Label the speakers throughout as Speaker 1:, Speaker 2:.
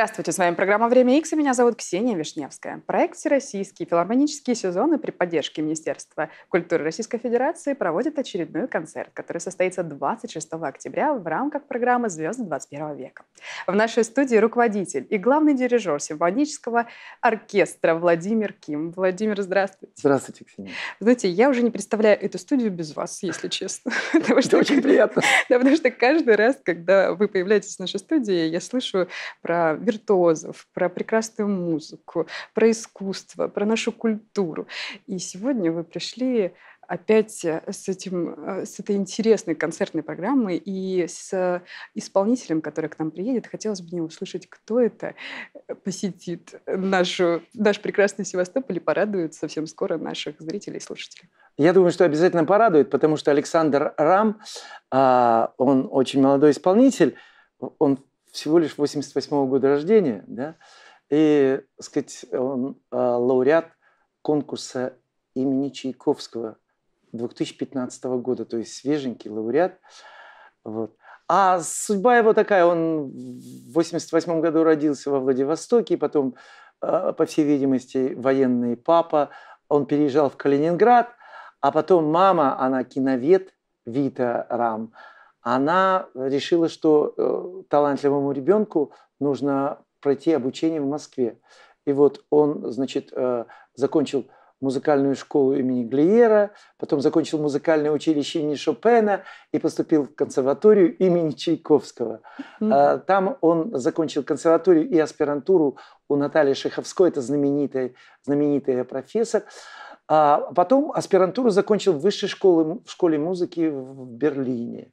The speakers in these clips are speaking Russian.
Speaker 1: Здравствуйте, с вами программа «Время X и меня зовут Ксения Вишневская. Проект «Всероссийские филармонические сезоны» при поддержке Министерства культуры Российской Федерации проводит очередной концерт, который состоится 26 октября в рамках программы «Звезды 21 века». В нашей студии руководитель и главный дирижер симфонического оркестра Владимир Ким. Владимир, здравствуйте.
Speaker 2: Здравствуйте, Ксения.
Speaker 1: Знаете, я уже не представляю эту студию без вас, если честно. Потому что очень приятно. Да, потому что каждый раз, когда вы появляетесь в нашей студии, я слышу про виртуозов, про прекрасную музыку, про искусство, про нашу культуру. И сегодня вы пришли опять э, с, этим, э, с этой интересной концертной программой и с исполнителем, который к нам приедет. Хотелось бы мне услышать, кто это посетит нашу, наш прекрасный Севастополь и порадует
Speaker 2: совсем скоро наших зрителей и слушателей. Я думаю, что обязательно порадует, потому что Александр Рам, а, он очень молодой исполнитель, он всего лишь 88 года рождения, да, и, так сказать, он э, лауреат конкурса имени Чайковского 2015 года, то есть свеженький лауреат. Вот. А судьба его такая, он в 88 году родился во Владивостоке, потом, э, по всей видимости, военный папа, он переезжал в Калининград, а потом мама, она киновед Вита Рам – она решила, что э, талантливому ребенку нужно пройти обучение в Москве. И вот он, значит, э, закончил музыкальную школу имени Глиера, потом закончил музыкальное училище имени Шопена и поступил в консерваторию имени Чайковского. Mm-hmm. Там он закончил консерваторию и аспирантуру у Натальи Шеховской, это знаменитая, знаменитая профессор. А потом аспирантуру закончил в высшей школе, в школе музыки в Берлине.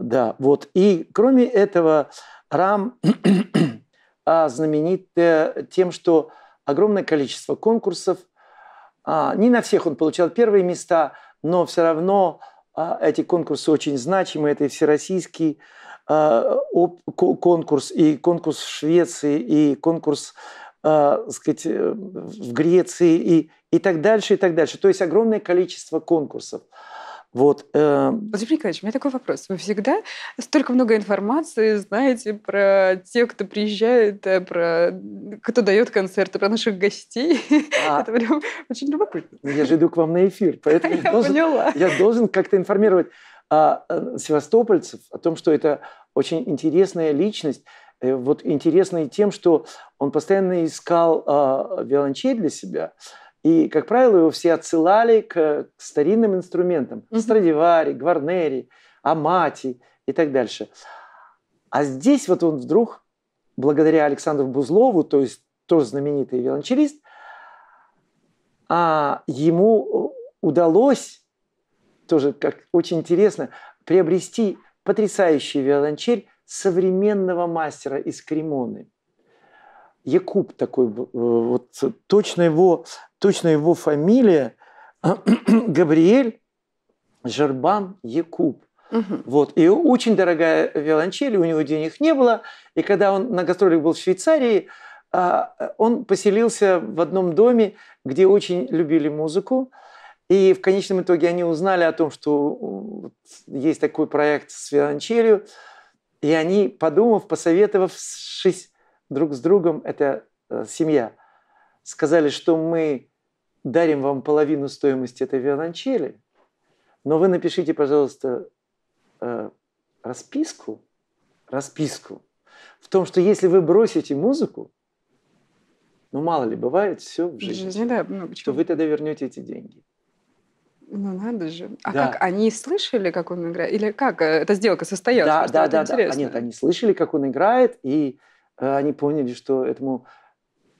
Speaker 2: Да, вот. И кроме этого, Рам а, знаменит тем, что огромное количество конкурсов. А, не на всех он получал первые места, но все равно а, эти конкурсы очень значимы. Это и всероссийский конкурс, и конкурс в Швеции, и конкурс так сказать, э, в Греции, и, и так дальше, и так дальше. То есть огромное количество конкурсов. Вот, э... Владимир
Speaker 1: Николаевич, у меня такой вопрос. Вы всегда столько много информации
Speaker 2: знаете про тех, кто
Speaker 1: приезжает, э, про кто дает концерты, про наших гостей. А... Это прям очень любопытно.
Speaker 2: Ну, я же иду к вам на эфир, поэтому я должен, должен как-то информировать а, э, севастопольцев о том, что это очень интересная личность, э, вот интересный тем, что он постоянно искал а, виолончель для себя – и, как правило, его все отсылали к, к старинным инструментам. Mm-hmm. Страдивари, Гварнери, Амати и так дальше. А здесь вот он вдруг, благодаря Александру Бузлову, то есть тоже знаменитый виолончелист, а ему э, удалось, тоже как очень интересно, приобрести потрясающий виолончель современного мастера из Кремоны – Якуб такой, э, вот точно его, точно его фамилия Габриэль Жербан Якуб. Угу. Вот. И очень дорогая виолончель, у него денег не было. И когда он на гастролях был в Швейцарии, а, э, он поселился в одном доме, где очень любили музыку. И в конечном итоге они узнали о том, что есть такой проект с виолончелью. И они, подумав, посоветовавшись друг с другом, это э, семья, сказали, что мы дарим вам половину стоимости этой виолончели, но вы напишите, пожалуйста, э, расписку, расписку в том, что если вы бросите музыку, ну мало ли бывает все в жизни, в жизни да, много чего. то вы тогда вернете эти деньги.
Speaker 1: Ну надо же. А да. как они слышали, как он играет, или как э, эта сделка состоялась? Да, Просто да, да, да. А нет,
Speaker 2: они слышали, как он играет, и а они поняли, что этому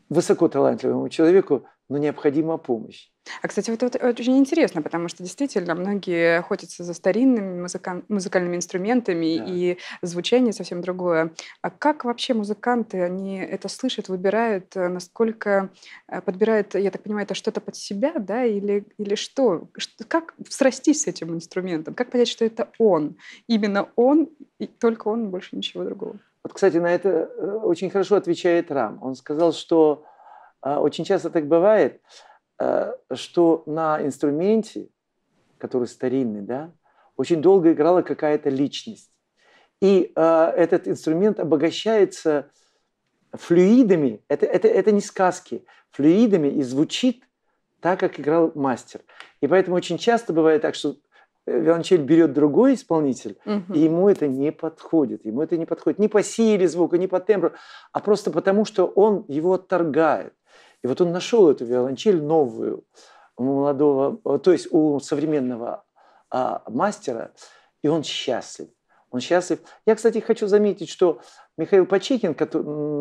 Speaker 2: высоко талантливому человеку но ну, необходима помощь.
Speaker 1: А, кстати, вот это очень интересно, потому что действительно многие охотятся за старинными музыка... музыкальными инструментами, да. и звучание совсем другое. А как вообще музыканты, они это слышат, выбирают, э, насколько э, подбирают, я так понимаю, это что-то под себя, да, или, или что? Как срастись с этим инструментом? Как понять, что это
Speaker 2: он? Именно он, и только он, больше ничего другого. Вот, кстати, на это э, очень хорошо отвечает Рам. Он сказал, что э, очень часто так бывает, э, что на инструменте, который старинный, да, очень долго играла какая-то личность. И этот инструмент обогащается флюидами, это, это, это не сказки, флюидами и звучит так, как играл мастер. И поэтому очень часто бывает так, что виолончель берет другой исполнитель, угу. и ему это не подходит. Ему это не подходит ни по силе звука, ни по тембру, а просто потому, что он его отторгает. И вот он нашел эту виолончель новую у молодого, э, то есть у современного а, мастера, и он счастлив. Он счастлив. Я, кстати, хочу заметить, что Михаил Почекин,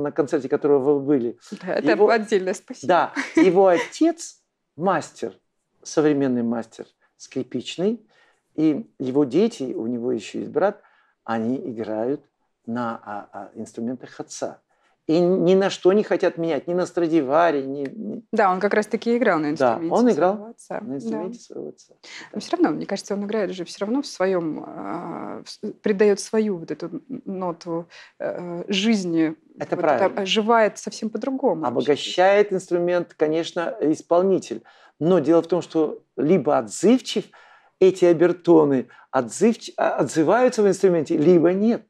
Speaker 2: на концерте которого вы были... Да, это его, отдельное спасибо. Да, его отец мастер, современный мастер скрипичный, и его дети, у него еще есть брат, они играют на а, а, инструментах отца. И ни на что не хотят менять, ни на Страдивари, ни... Да, он как раз-таки играл на инструменте да, он играл своего отца. на инструменте да. своего отца.
Speaker 1: Но все равно, мне кажется, он играет же все равно в своем, э, а, придает свою вот эту ноту э, жизни. Это
Speaker 2: вот правильно. Это оживает совсем по-другому. Обогащает инструмент, конечно, исполнитель. Но дело в том, что либо отзывчив – эти обертоны отзыв, отзываются в инструменте, либо нет.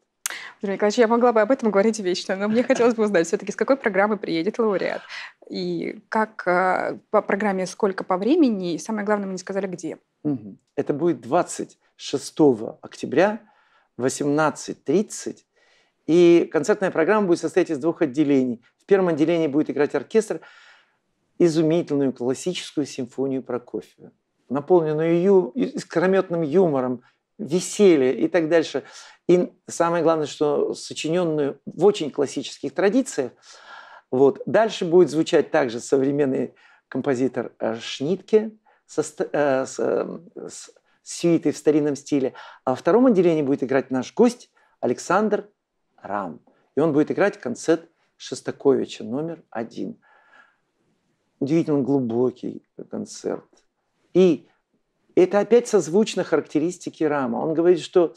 Speaker 1: Владимир Николаевич, я могла бы об этом говорить вечно, но мне хотелось бы узнать все-таки, с какой программы приедет лауреат, и как э, по программе сколько по времени, и самое главное, мы не сказали, где.
Speaker 2: Это будет 26 октября, 18.30, и концертная программа будет состоять из двух отделений. В первом отделении будет играть оркестр изумительную классическую симфонию Прокофьева наполненную ю, искрометным юмором, веселье и так дальше. И самое главное, что сочиненную в очень классических традициях. Вот. Дальше будет звучать также современный композитор э, Шнитке со, э, с, э, с сюитой в старинном стиле. А во втором отделении будет играть наш гость Александр Рам. И он будет играть концерт Шостаковича номер один. Удивительно глубокий концерт – и это опять созвучно характеристике Рама. Он говорит, что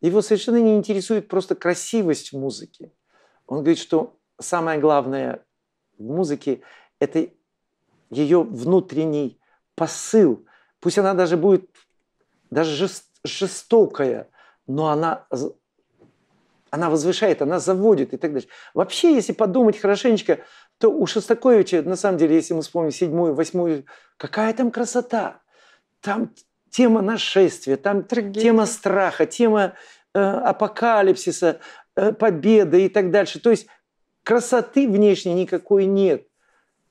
Speaker 2: его совершенно не интересует просто красивость музыки. Он говорит, что самое главное в музыке – это ее внутренний посыл. Пусть она даже будет даже жестокая, но она, она возвышает, она заводит и так далее. Вообще, если подумать хорошенечко, то у Шостаковича, на самом деле, если мы вспомним седьмую, восьмую, какая там красота. Там тема нашествия, там Трагедия. тема страха, тема э, апокалипсиса, э, победы и так дальше. То есть красоты внешней никакой нет.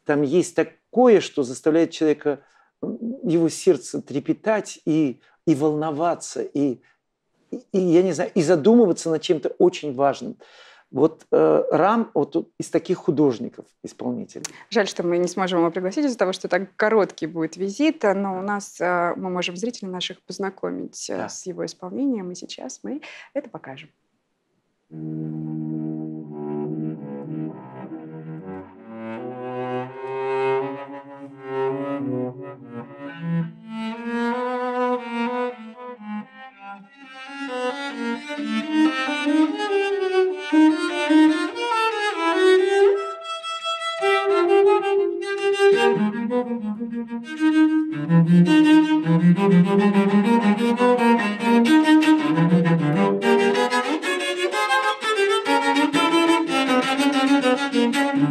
Speaker 2: Там есть такое, что заставляет человека, его сердце трепетать и, и волноваться, и, и, я не знаю, и задумываться над чем-то очень важным. Вот э, Рам вот, из таких художников, исполнителей.
Speaker 1: Жаль, что мы не сможем его пригласить из-за того, что так короткий будет визит, э, но у нас э, мы можем зрителей наших познакомить э, да. с его исполнением, и сейчас мы это покажем. Mm.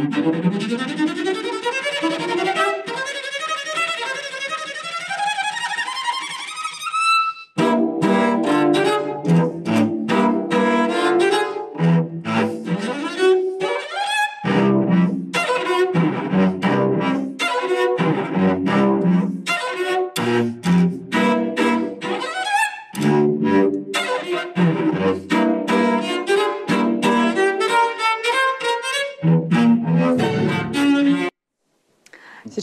Speaker 3: Thank you.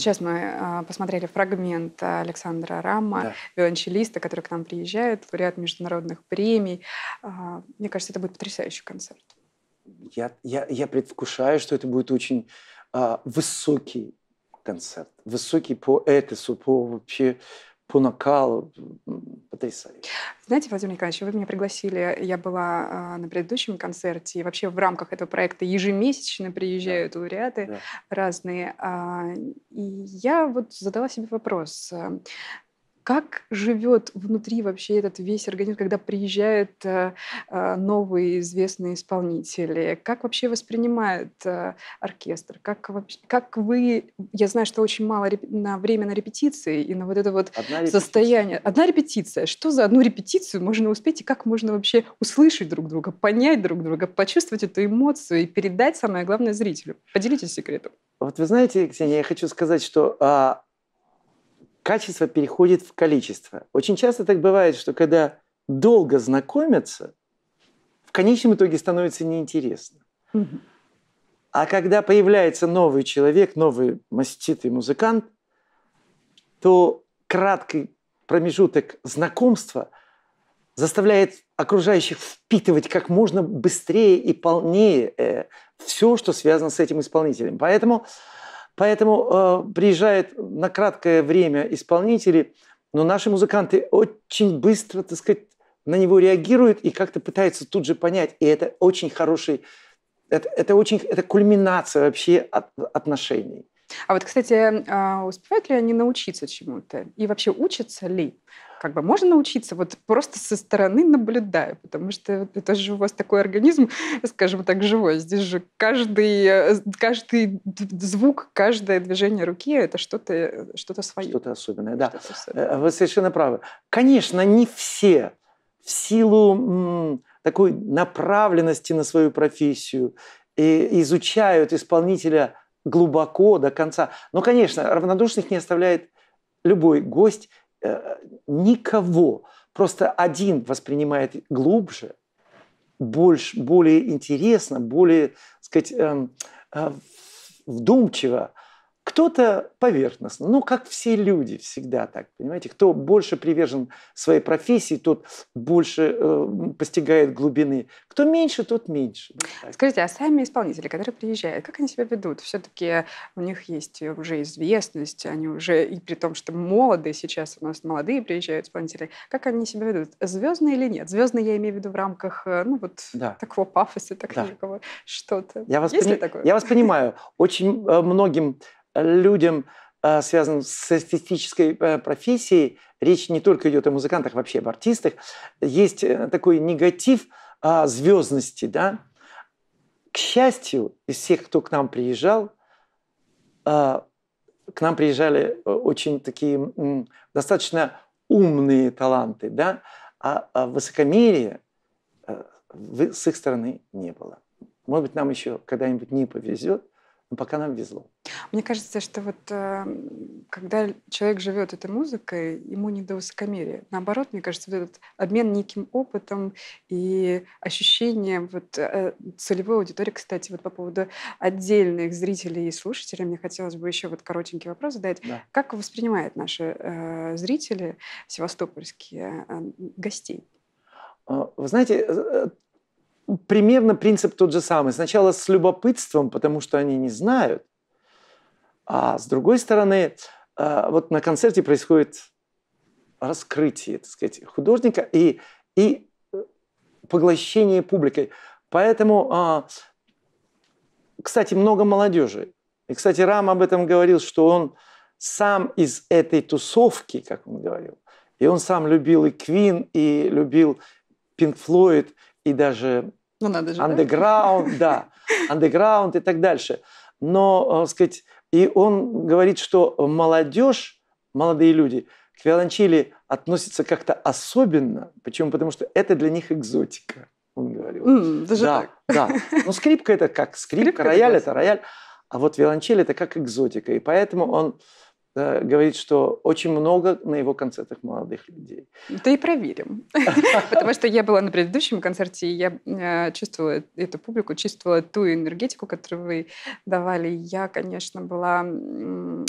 Speaker 1: Сейчас мы а, посмотрели фрагмент Александра Рама, да. виолончелиста, который к нам приезжает, лауреат международных премий. А, мне кажется, это будет
Speaker 2: потрясающий концерт. Я, я, я предвкушаю, что это будет очень а, высокий концерт, высокий по этосу, по вообще по накалу потрясающе.
Speaker 1: Знаете, Владимир Николаевич, вы меня пригласили, я была а, на предыдущем концерте, и вообще в рамках этого проекта ежемесячно приезжают да. лауреаты да. разные. А, и я вот задала себе вопрос, а, как живет внутри вообще этот весь организм, когда приезжает э, э, новый известный исполнитель? Как вообще воспринимает э, оркестр? Как, как вы... Я знаю, что очень мало реп... на время на репетиции и на вот это вот Одна состояние. Одна репетиция. Что за одну репетицию можно успеть? И как можно вообще услышать друг друга, понять друг друга, почувствовать эту эмоцию и передать, самое главное, зрителю? Поделитесь секретом.
Speaker 2: Вот вы знаете, Ксения, я хочу сказать, что а, качество переходит в количество. Очень часто так бывает, что когда долго знакомятся, в конечном итоге становится неинтересно. mm А когда появляется новый человек, новый маститый музыкант, то краткий промежуток знакомства заставляет окружающих впитывать как можно быстрее и полнее э, все, что связано с этим исполнителем. Поэтому Поэтому э, приезжают на краткое время исполнители, но наши музыканты очень быстро, так сказать, на него реагируют и как-то пытаются тут же понять. И это очень хороший, это, это очень, это кульминация вообще от, отношений.
Speaker 1: А вот, кстати, а, успевают ли они научиться чему-то? И вообще учатся ли? Как бы можно научиться, вот просто со стороны наблюдая, потому что это же у вас такой организм, скажем так, живой. Здесь же каждый, э, каждый звук,
Speaker 2: каждое движение руки – это что-то э, что свое. Что-то особенное, да. Что особенное. Э, вы совершенно правы. Конечно, не все в силу такой направленности на свою профессию изучают исполнителя – глубоко, до конца. Но, конечно, равнодушных не оставляет любой гость, э, никого. Просто один воспринимает глубже, больше, более интересно, более, так сказать, эм, э, э, вдумчиво, кто-то поверхностно, ну, как все люди всегда так, понимаете, кто больше привержен своей профессии, тот больше э, постигает глубины, кто меньше, тот меньше. Да? Скажите, а сами исполнители, которые приезжают, как они себя ведут? Все-таки у
Speaker 1: них есть уже известность, они уже, и при том, что молодые сейчас у нас молодые приезжают исполнители, как они себя ведут? Звездные или нет? Звездные я имею в виду в рамках, э, ну, вот да.
Speaker 2: такого пафоса, такого
Speaker 1: да. что-то. Я вас, пони... я вас понимаю.
Speaker 2: Очень э, многим людям, а, связанным с артистической э, профессией, речь не только идет о музыкантах, вообще об артистах, есть э, такой негатив а, звездности, да. К счастью, из всех, кто к нам приезжал, а, к нам приезжали э, очень такие достаточно умные таланты, да, а, а высокомерия с их стороны не было. Может быть, нам еще когда-нибудь не повезет, но пока нам везло.
Speaker 1: Мне кажется, что вот э, когда человек живет этой музыкой, ему не до высокомерия. Наоборот, мне кажется, вот этот обмен неким опытом и ощущением вот э, целевой аудитории. Кстати, вот по поводу отдельных зрителей и слушателей, мне хотелось бы еще вот коротенький вопрос задать. Да. Как воспринимают наши э, зрители севастопольские гостей?
Speaker 2: А, вы знаете, примерно принцип тот же самый. Сначала с любопытством, потому что они не знают, а с другой стороны, э, вот на концерте происходит раскрытие, так сказать, художника и, и э, поглощение публикой. Поэтому, а, кстати, много молодежи. И, кстати, Рам об этом говорил, что он сам из этой тусовки, как он говорил, и он сам любил и Квин, и любил Пинк Флойд, и даже
Speaker 1: ну, надо же, underground,
Speaker 2: да, underground и так дальше. Но, так э, сказать, и он говорит, что молодежь, молодые люди, к виолончели относятся как-то особенно. Почему? Потому что это для них экзотика, он говорил. Mm, даже да, так. да. Но ну, скрипка это как скрипка, скрипка рояль это рояль. А вот виолончель это как экзотика. И поэтому он да, э, говорит, что очень много на его концертах молодых людей. Да
Speaker 1: и проверим. Потому что я была на предыдущем концерте, и я э, чувствовала эту публику, чувствовала ту энергетику, которую вы давали. Я, конечно, была,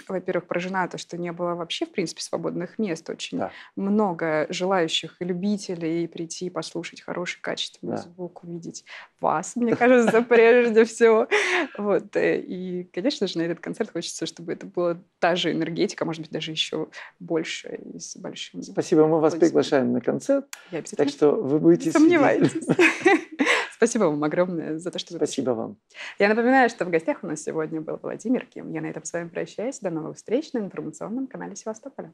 Speaker 1: во-первых, поражена то, что не было вообще, в принципе, свободных мест. Очень много желающих и любителей прийти и послушать хороший, качественный звук, увидеть вас, мне кажется, прежде всего. Вот. Э, и, конечно же, на этот концерт хочется, чтобы это была та же энергия энергетика, может быть, даже еще больше и с большим...
Speaker 2: Спасибо, мы вас приглашаем на концерт. Я Так что вы будете... Не сомневайтесь.
Speaker 1: Спасибо вам огромное за то, что... Спасибо вам. Я напоминаю, что в гостях у нас сегодня был Владимир Ким. Я на этом с вами прощаюсь. До новых встреч на информационном канале Севастополя.